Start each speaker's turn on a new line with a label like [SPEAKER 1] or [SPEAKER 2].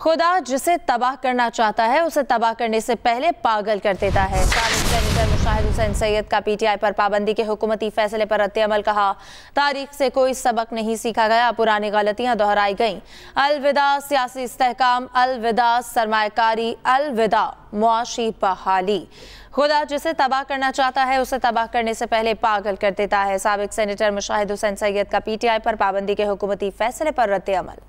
[SPEAKER 1] खुदा जिसे तबाह करना चाहता है उसे तबाह करने से पहले पागल कर देता है मुशाहिद हुसैन सैयद का पीटीआई पर पाबंदी के हुकूमती फैसले पर रद्दमल कहा तारीख से कोई सबक नहीं सीखा गया पुरानी गलतियां दोहराई गईं अलविदा सियासी इस्तेकाम अलविदा सरमाकारी अलविदा मुआशी बहाली खुदा जिसे तबाह करना चाहता है उसे तबाह करने से पहले पागल कर देता है सबक सैनिटर मुशाहिद हुसैन सैयद का पीटीआई पर पाबंदी के हुकूमती फैसले पर रद्दमल